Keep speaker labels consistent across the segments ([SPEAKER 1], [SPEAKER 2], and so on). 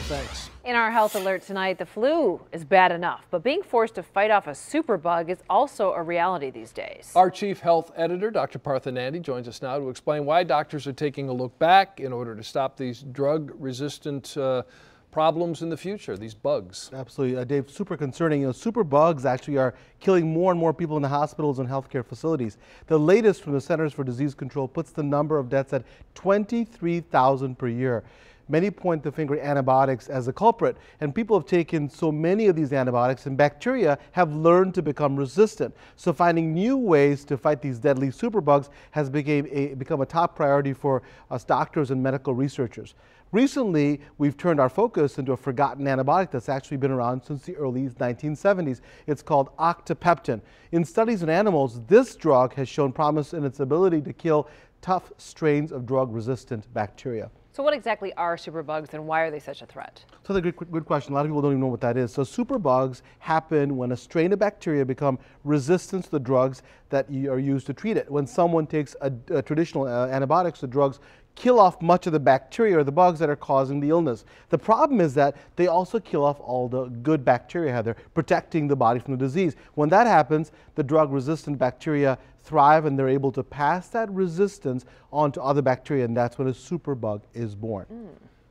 [SPEAKER 1] thanks. In our health alert tonight, the flu is bad enough, but being forced to fight off a superbug is also a reality these days. Our chief health editor, Dr. Partha Nandi, joins us now to explain why doctors are taking a look back in order to stop these drug-resistant uh,
[SPEAKER 2] problems in the future, these bugs. Absolutely, uh, Dave, super concerning. You know, super bugs actually are killing more and more people in the hospitals and healthcare facilities. The latest from the Centers for Disease Control puts the number of deaths at 23,000 per year many point the finger antibiotics as the culprit. And people have taken so many of these antibiotics, and bacteria have learned to become resistant. So finding new ways to fight these deadly superbugs has became a, become a top priority for us doctors and medical researchers. Recently, we've turned our focus into a forgotten antibiotic that's actually been around since the early 1970s. It's called octapeptin. In studies in animals, this drug has shown promise in its ability to kill tough strains of drug-resistant bacteria.
[SPEAKER 1] So what exactly are superbugs and why are they such a threat?
[SPEAKER 2] So that's a good, good question. A lot of people don't even know what that is. So superbugs happen when a strain of bacteria become resistant to the drugs that are used to treat it. When someone takes a, a traditional uh, antibiotics, the drugs kill off much of the bacteria or the bugs that are causing the illness. The problem is that they also kill off all the good bacteria, Heather, protecting the body from the disease. When that happens, the drug-resistant bacteria thrive and they're able to pass that resistance onto other bacteria, and that's when a superbug is born. Mm.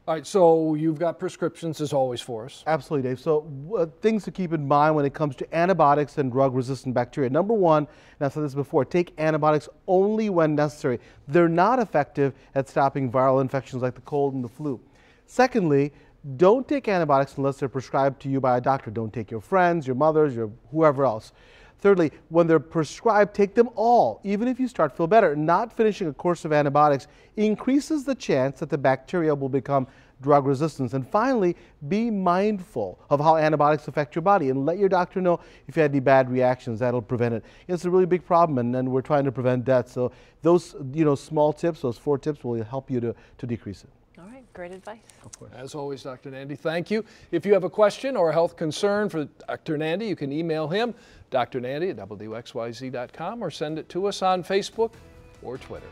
[SPEAKER 2] All right, so you've got prescriptions as always for us. Absolutely, Dave. So, uh, things to keep in mind when it comes to antibiotics and drug resistant bacteria. Number one, and I've said this before, take antibiotics only when necessary. They're not effective at stopping viral infections like the cold and the flu. Secondly, don't take antibiotics unless they're prescribed to you by a doctor. Don't take your friends, your mothers, your whoever else. Thirdly, when they're prescribed, take them all, even if you start feel better. Not finishing a course of antibiotics increases the chance that the bacteria will become drug resistance. And finally, be mindful of how antibiotics affect your body and let your doctor know if you had any bad reactions. That'll prevent it. It's a really big problem, and, and we're trying to prevent death. So those you know small tips, those four tips will help you to, to decrease it.
[SPEAKER 1] Great advice. As always, Dr. Nandy, thank you. If you have a question or a health concern for Dr. Nandy, you can email him, Dr. Nandy at WXYZ.com, or send it to us on Facebook or Twitter.